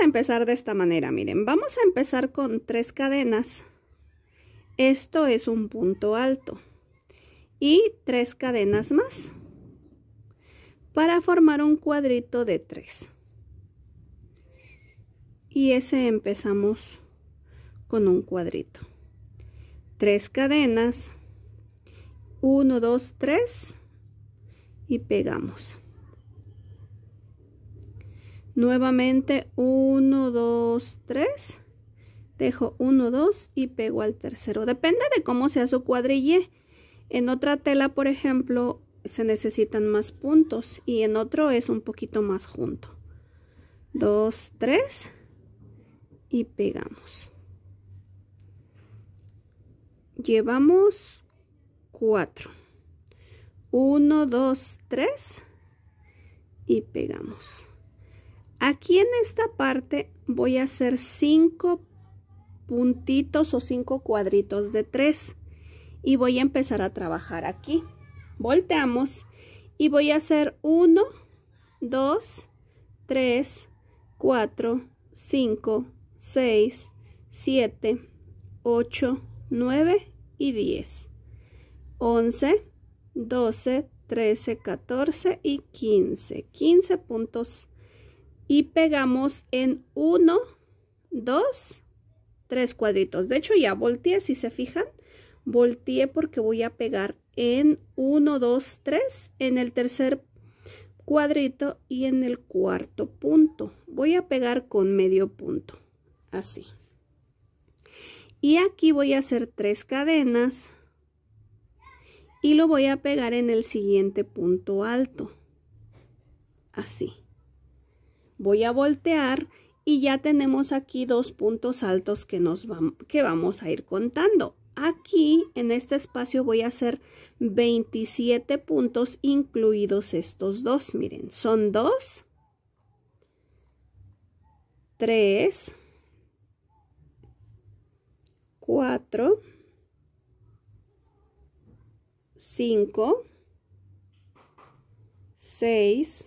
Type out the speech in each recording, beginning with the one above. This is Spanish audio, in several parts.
a empezar de esta manera, miren, vamos a empezar con tres cadenas. Esto es un punto alto y tres cadenas más para formar un cuadrito de tres. Y ese empezamos con un cuadrito. Tres cadenas, uno dos tres y pegamos nuevamente 1 2 3 dejo 1 2 y pego al tercero depende de cómo sea su cuadrille en otra tela por ejemplo se necesitan más puntos y en otro es un poquito más junto 2 3 y pegamos llevamos 4 1 2 3 y pegamos Aquí en esta parte voy a hacer 5 puntitos o 5 cuadritos de 3 y voy a empezar a trabajar aquí. Volteamos y voy a hacer 1, 2, 3, 4, 5, 6, 7, 8, 9 y 10. 11, 12, 13, 14 y 15. 15 puntos y pegamos en 1, 2, 3 cuadritos. De hecho ya volteé, si se fijan, volteé porque voy a pegar en 1, 2, 3 en el tercer cuadrito y en el cuarto punto. Voy a pegar con medio punto, así. Y aquí voy a hacer tres cadenas y lo voy a pegar en el siguiente punto alto, así voy a voltear y ya tenemos aquí dos puntos altos que, nos que vamos a ir contando. Aquí en este espacio voy a hacer 27 puntos incluidos estos dos. Miren, son 2, 3, 4, 5, 6,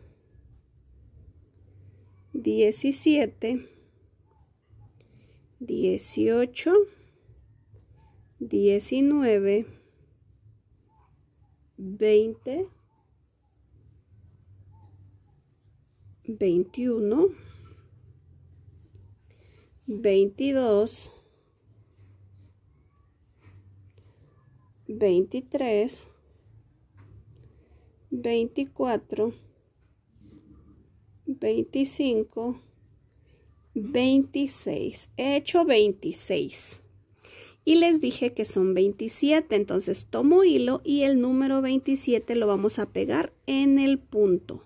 17, 18, 19, 20, 21, 22, 23, 24, 25. 25, 26. He hecho 26. Y les dije que son 27, entonces tomo hilo y el número 27 lo vamos a pegar en el punto.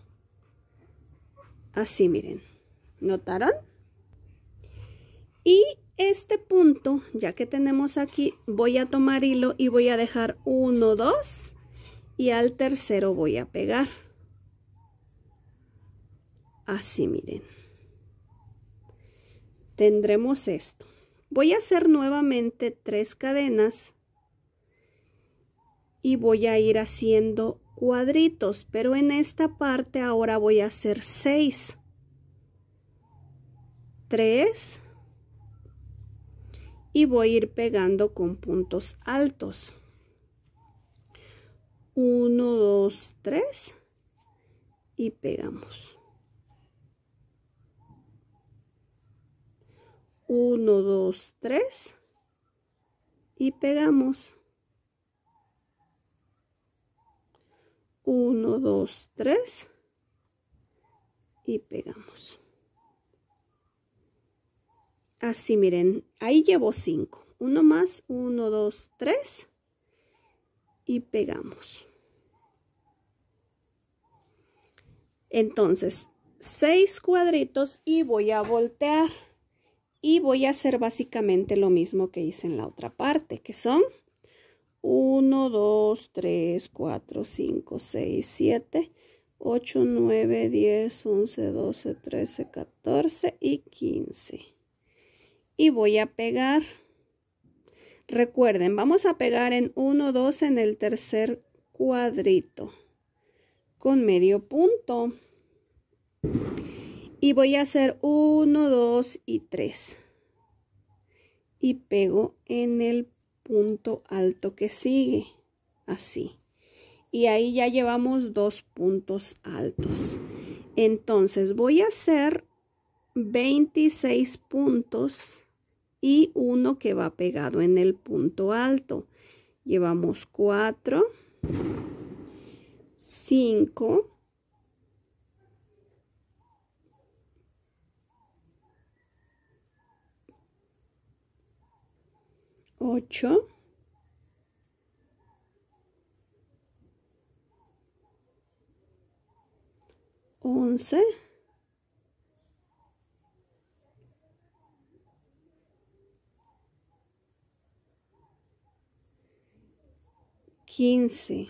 Así miren, ¿notaron? Y este punto, ya que tenemos aquí, voy a tomar hilo y voy a dejar 1, 2 y al tercero voy a pegar así miren tendremos esto voy a hacer nuevamente tres cadenas y voy a ir haciendo cuadritos pero en esta parte ahora voy a hacer seis tres y voy a ir pegando con puntos altos 1 2 3 y pegamos 1, 2, 3 y pegamos 1, 2, 3 y pegamos así miren ahí llevo 5 1 más 1, 2, 3 y pegamos entonces 6 cuadritos y voy a voltear y voy a hacer básicamente lo mismo que hice en la otra parte, que son 1, 2, 3, 4, 5, 6, 7, 8, 9, 10, 11, 12, 13, 14 y 15. Y voy a pegar. Recuerden, vamos a pegar en 1, 2 en el tercer cuadrito con medio punto y voy a hacer 1, 2 y 3 y pego en el punto alto que sigue así y ahí ya llevamos dos puntos altos entonces voy a hacer 26 puntos y uno que va pegado en el punto alto llevamos 4 5 8 11 15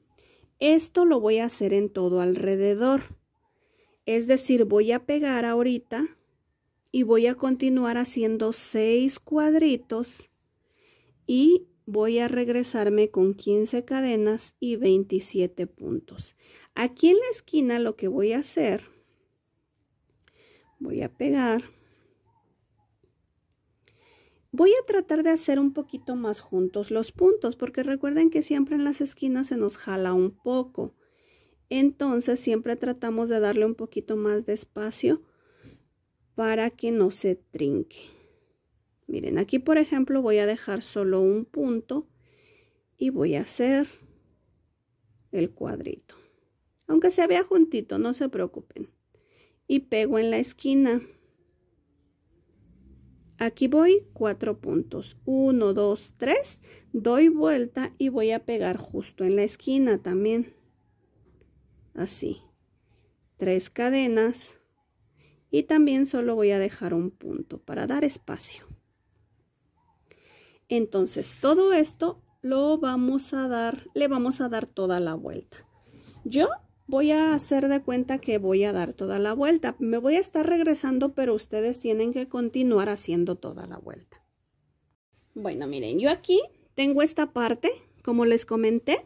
Esto lo voy a hacer en todo alrededor. Es decir, voy a pegar ahorita y voy a continuar haciendo seis cuadritos y voy a regresarme con 15 cadenas y 27 puntos. Aquí en la esquina lo que voy a hacer, voy a pegar Voy a tratar de hacer un poquito más juntos los puntos, porque recuerden que siempre en las esquinas se nos jala un poco. Entonces siempre tratamos de darle un poquito más de espacio para que no se trinque. Miren, aquí por ejemplo voy a dejar solo un punto y voy a hacer el cuadrito. Aunque se vea juntito, no se preocupen. Y pego en la esquina. Aquí voy cuatro puntos. 1, dos tres Doy vuelta y voy a pegar justo en la esquina también. Así. Tres cadenas. Y también solo voy a dejar un punto para dar espacio. Entonces todo esto lo vamos a dar, le vamos a dar toda la vuelta. Yo voy a hacer de cuenta que voy a dar toda la vuelta. Me voy a estar regresando, pero ustedes tienen que continuar haciendo toda la vuelta. Bueno, miren, yo aquí tengo esta parte, como les comenté.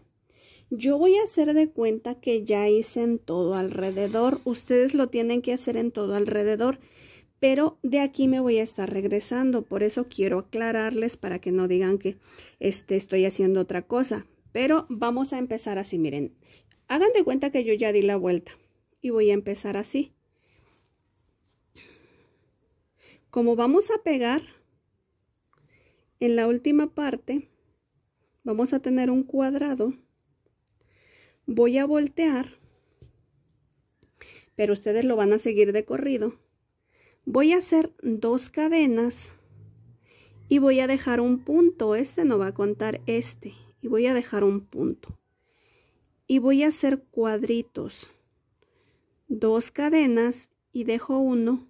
Yo voy a hacer de cuenta que ya hice en todo alrededor. Ustedes lo tienen que hacer en todo alrededor. Pero de aquí me voy a estar regresando. Por eso quiero aclararles para que no digan que este, estoy haciendo otra cosa. Pero vamos a empezar así, miren. Hagan de cuenta que yo ya di la vuelta y voy a empezar así. Como vamos a pegar en la última parte, vamos a tener un cuadrado. Voy a voltear, pero ustedes lo van a seguir de corrido. Voy a hacer dos cadenas y voy a dejar un punto. Este no va a contar este y voy a dejar un punto y voy a hacer cuadritos dos cadenas y dejo uno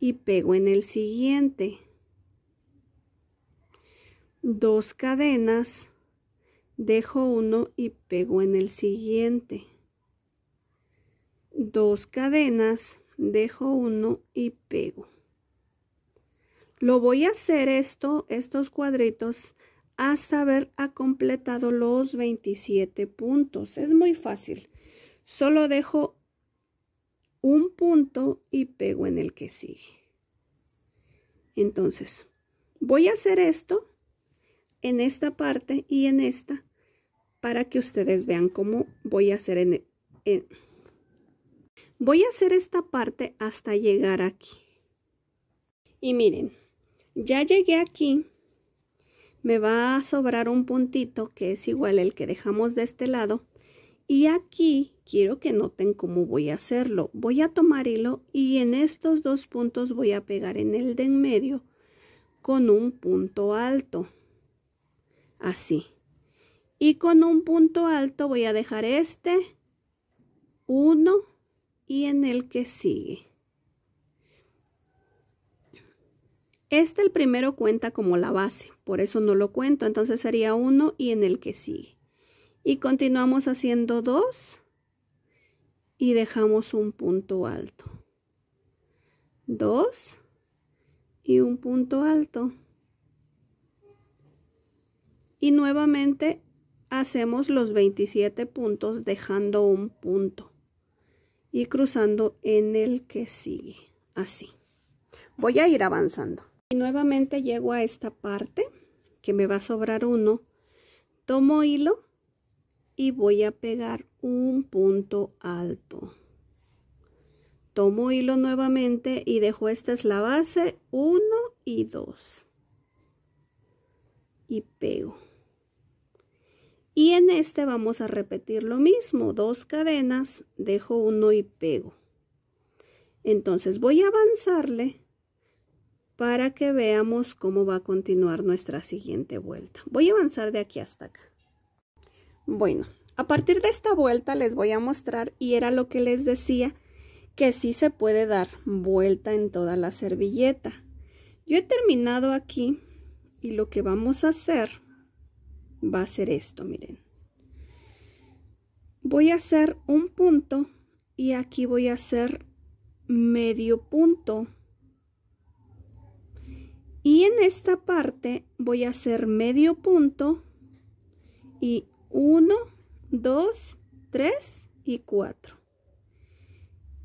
y pego en el siguiente dos cadenas dejo uno y pego en el siguiente dos cadenas dejo uno y pego lo voy a hacer esto estos cuadritos hasta haber completado los 27 puntos. Es muy fácil. Solo dejo un punto y pego en el que sigue. Entonces, voy a hacer esto en esta parte y en esta para que ustedes vean cómo voy a hacer en e, voy a hacer esta parte hasta llegar aquí. Y miren, ya llegué aquí me va a sobrar un puntito que es igual el que dejamos de este lado y aquí quiero que noten cómo voy a hacerlo voy a tomar hilo y en estos dos puntos voy a pegar en el de en medio con un punto alto así y con un punto alto voy a dejar este uno y en el que sigue Este el primero cuenta como la base, por eso no lo cuento, entonces sería uno y en el que sigue. Y continuamos haciendo dos y dejamos un punto alto. Dos y un punto alto. Y nuevamente hacemos los 27 puntos dejando un punto y cruzando en el que sigue, así. Voy a ir avanzando. Y nuevamente llego a esta parte, que me va a sobrar uno. Tomo hilo y voy a pegar un punto alto. Tomo hilo nuevamente y dejo, esta es la base, 1 y 2. Y pego. Y en este vamos a repetir lo mismo, dos cadenas, dejo uno y pego. Entonces voy a avanzarle para que veamos cómo va a continuar nuestra siguiente vuelta. Voy a avanzar de aquí hasta acá. Bueno, a partir de esta vuelta les voy a mostrar y era lo que les decía que sí se puede dar vuelta en toda la servilleta. Yo he terminado aquí y lo que vamos a hacer va a ser esto, miren. Voy a hacer un punto y aquí voy a hacer medio punto y en esta parte voy a hacer medio punto y 1, 2, 3 y 4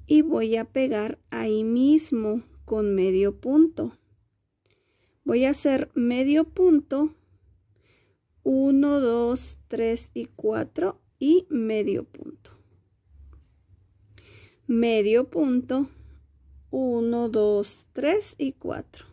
y voy a pegar ahí mismo con medio punto voy a hacer medio punto 1, 2, 3 y 4 y medio punto medio punto 1, 2, 3 y 4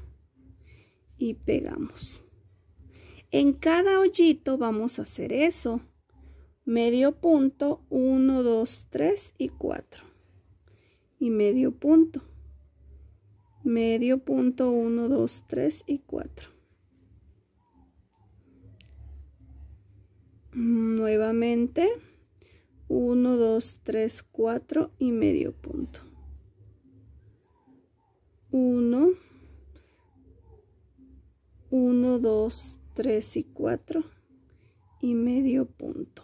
y pegamos. En cada hoyito vamos a hacer eso. Medio punto, 1, 2, 3 y 4. Y medio punto. Medio punto, 1, 2, 3 y 4. Nuevamente, 1, 2, 3, 4 y medio punto. 1, 1, 2, 3 y 4 y medio punto.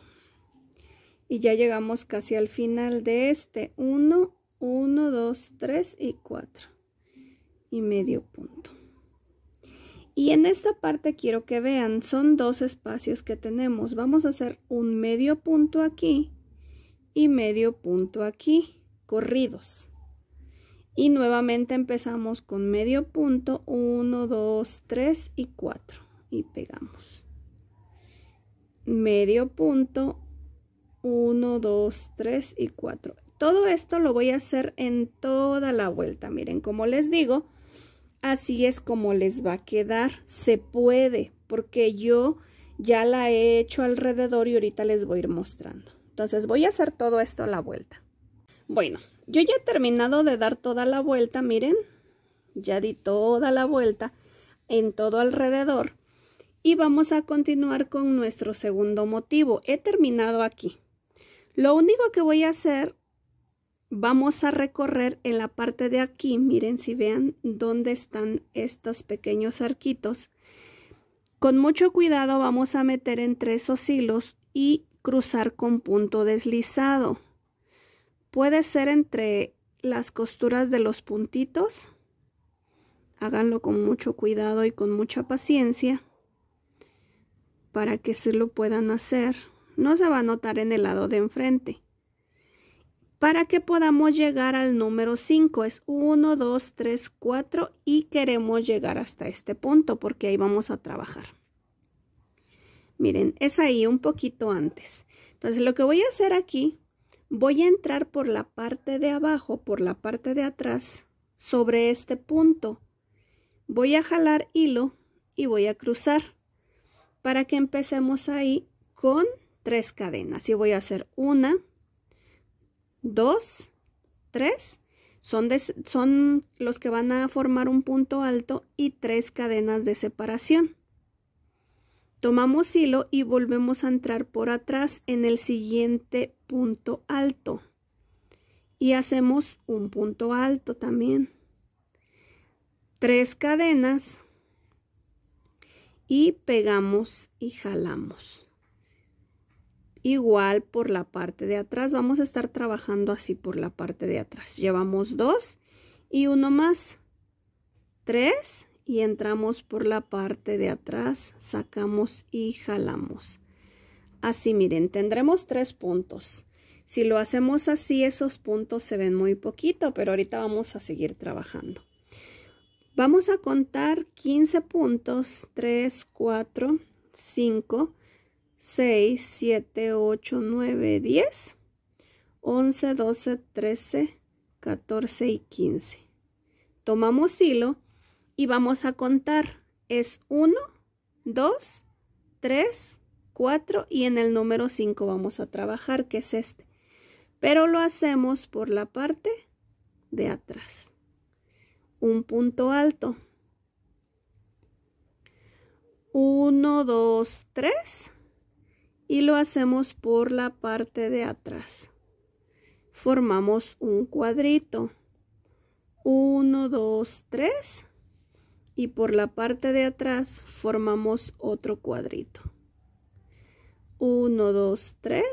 Y ya llegamos casi al final de este. 1, 1, 2, 3 y 4 y medio punto. Y en esta parte quiero que vean, son dos espacios que tenemos. Vamos a hacer un medio punto aquí y medio punto aquí, corridos y nuevamente empezamos con medio punto 1 2 3 y 4 y pegamos medio punto 1 2 3 y 4 todo esto lo voy a hacer en toda la vuelta miren como les digo así es como les va a quedar se puede porque yo ya la he hecho alrededor y ahorita les voy a ir mostrando entonces voy a hacer todo esto a la vuelta bueno, yo ya he terminado de dar toda la vuelta, miren. Ya di toda la vuelta en todo alrededor. Y vamos a continuar con nuestro segundo motivo. He terminado aquí. Lo único que voy a hacer, vamos a recorrer en la parte de aquí. Miren si vean dónde están estos pequeños arquitos. Con mucho cuidado vamos a meter entre esos hilos y cruzar con punto deslizado. Puede ser entre las costuras de los puntitos. Háganlo con mucho cuidado y con mucha paciencia para que se lo puedan hacer. No se va a notar en el lado de enfrente. Para que podamos llegar al número 5 es 1, 2, 3, 4 y queremos llegar hasta este punto porque ahí vamos a trabajar. Miren, es ahí un poquito antes. Entonces lo que voy a hacer aquí voy a entrar por la parte de abajo, por la parte de atrás, sobre este punto. Voy a jalar hilo y voy a cruzar para que empecemos ahí con tres cadenas. Y voy a hacer una, dos, tres. Son, son los que van a formar un punto alto y tres cadenas de separación. Tomamos hilo y volvemos a entrar por atrás en el siguiente punto alto. Y hacemos un punto alto también. Tres cadenas. Y pegamos y jalamos. Igual por la parte de atrás. Vamos a estar trabajando así por la parte de atrás. Llevamos dos y uno más. Tres y entramos por la parte de atrás. Sacamos y jalamos Así miren, tendremos tres puntos. Si lo hacemos así, esos puntos se ven muy poquito, pero ahorita vamos a seguir trabajando. Vamos a contar 15 puntos, 3, 4, 5, 6, 7, 8, 9, 10, 11, 12, 13, 14 y 15. Tomamos hilo y vamos a contar. Es 1, 2, 3, 4 y en el número 5 vamos a trabajar, que es este. Pero lo hacemos por la parte de atrás. Un punto alto. 1, 2, 3 y lo hacemos por la parte de atrás. Formamos un cuadrito. 1, 2, 3 y por la parte de atrás formamos otro cuadrito. 1, 2, 3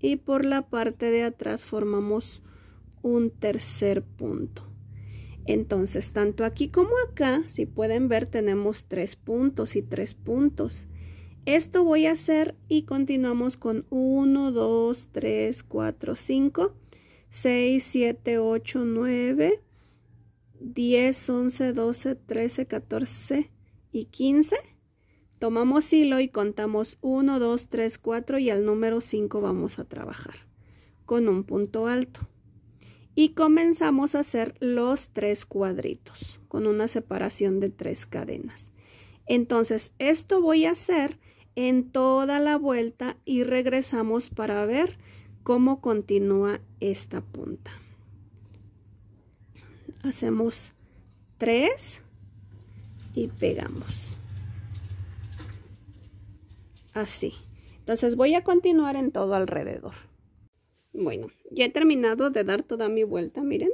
y por la parte de atrás formamos un tercer punto. Entonces, tanto aquí como acá, si pueden ver, tenemos tres puntos y tres puntos. Esto voy a hacer y continuamos con 1, 2, 3, 4, 5, 6, 7, 8, 9, 10, 11, 12, 13, 14 y 15. Tomamos hilo y contamos 1, 2, 3, 4 y al número 5 vamos a trabajar con un punto alto. Y comenzamos a hacer los tres cuadritos con una separación de tres cadenas. Entonces esto voy a hacer en toda la vuelta y regresamos para ver cómo continúa esta punta. Hacemos 3 y pegamos así. Entonces voy a continuar en todo alrededor. Bueno, ya he terminado de dar toda mi vuelta, miren.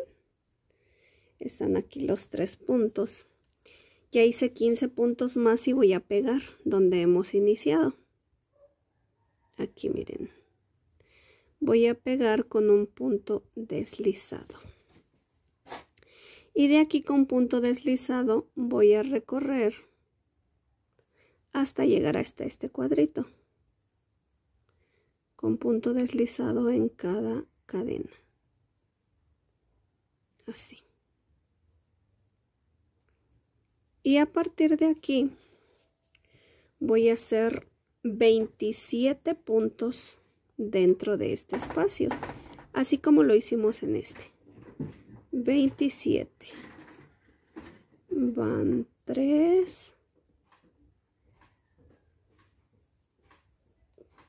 Están aquí los tres puntos. Ya hice 15 puntos más y voy a pegar donde hemos iniciado. Aquí miren. Voy a pegar con un punto deslizado. Y de aquí con punto deslizado voy a recorrer hasta llegar hasta este cuadrito con punto deslizado en cada cadena así y a partir de aquí voy a hacer 27 puntos dentro de este espacio así como lo hicimos en este 27 van 3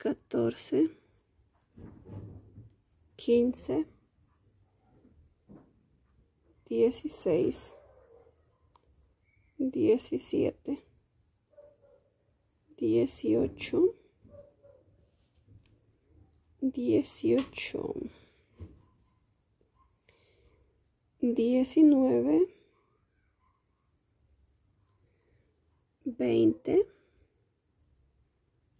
14, 15, 16, 17, 18, 18, 19, 20,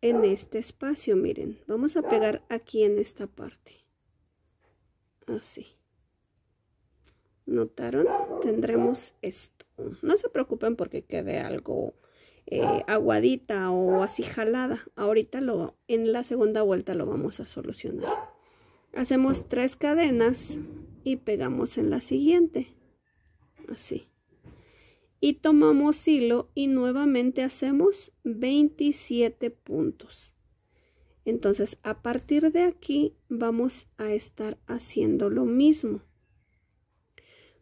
en este espacio, miren. Vamos a pegar aquí en esta parte. Así. ¿Notaron? Tendremos esto. No se preocupen porque quede algo eh, aguadita o así jalada. Ahorita lo, en la segunda vuelta lo vamos a solucionar. Hacemos tres cadenas y pegamos en la siguiente. Así y tomamos hilo y nuevamente hacemos 27 puntos. Entonces a partir de aquí vamos a estar haciendo lo mismo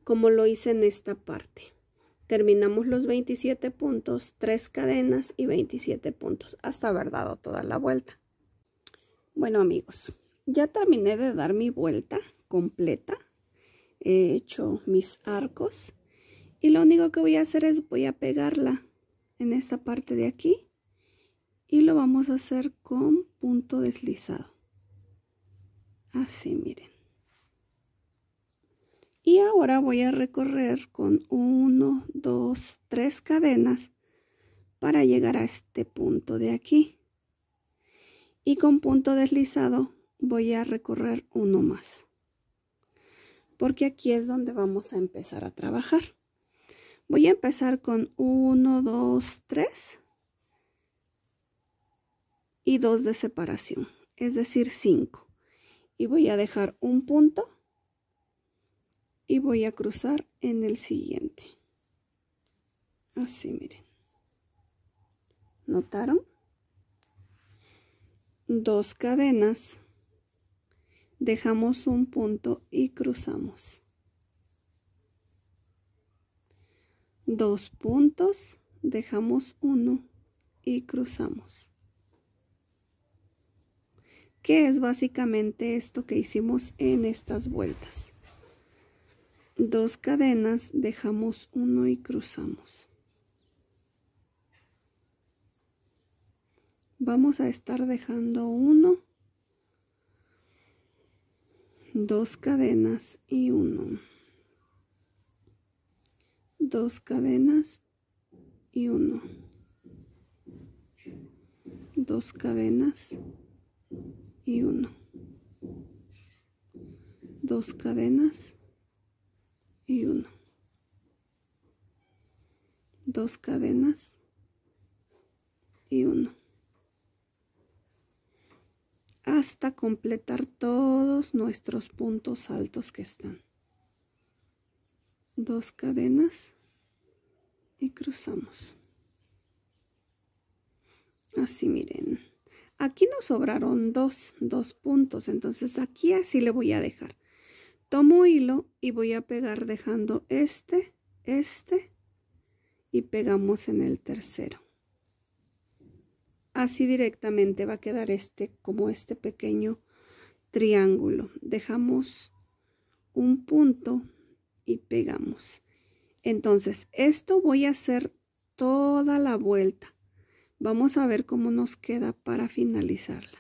como lo hice en esta parte. Terminamos los 27 puntos, tres cadenas y 27 puntos hasta haber dado toda la vuelta. Bueno amigos, ya terminé de dar mi vuelta completa. He hecho mis arcos y lo único que voy a hacer es voy a pegarla en esta parte de aquí y lo vamos a hacer con punto deslizado así miren y ahora voy a recorrer con 1 2 3 cadenas para llegar a este punto de aquí y con punto deslizado voy a recorrer uno más porque aquí es donde vamos a empezar a trabajar Voy a empezar con 1, 2, 3 y 2 de separación, es decir, 5. Y voy a dejar un punto y voy a cruzar en el siguiente. Así, miren. ¿Notaron? Dos cadenas, dejamos un punto y cruzamos. dos puntos, dejamos uno y cruzamos. Que es básicamente esto que hicimos en estas vueltas. Dos cadenas, dejamos uno y cruzamos. Vamos a estar dejando uno, dos cadenas y uno dos cadenas y uno dos cadenas y uno dos cadenas y uno dos cadenas y uno hasta completar todos nuestros puntos altos que están dos cadenas y cruzamos así miren aquí nos sobraron dos dos puntos entonces aquí así le voy a dejar tomo hilo y voy a pegar dejando este este y pegamos en el tercero así directamente va a quedar este como este pequeño triángulo dejamos un punto y pegamos. Entonces, esto voy a hacer toda la vuelta. Vamos a ver cómo nos queda para finalizarla.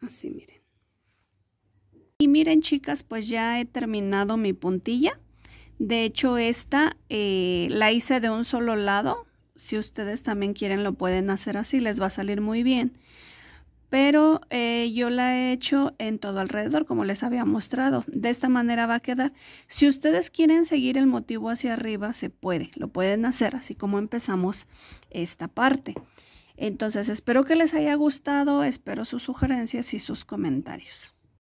Así, miren. Y miren, chicas, pues ya he terminado mi puntilla. De hecho, esta eh, la hice de un solo lado. Si ustedes también quieren, lo pueden hacer así. Les va a salir muy bien pero eh, yo la he hecho en todo alrededor, como les había mostrado. De esta manera va a quedar. Si ustedes quieren seguir el motivo hacia arriba, se puede, lo pueden hacer, así como empezamos esta parte. Entonces, espero que les haya gustado, espero sus sugerencias y sus comentarios.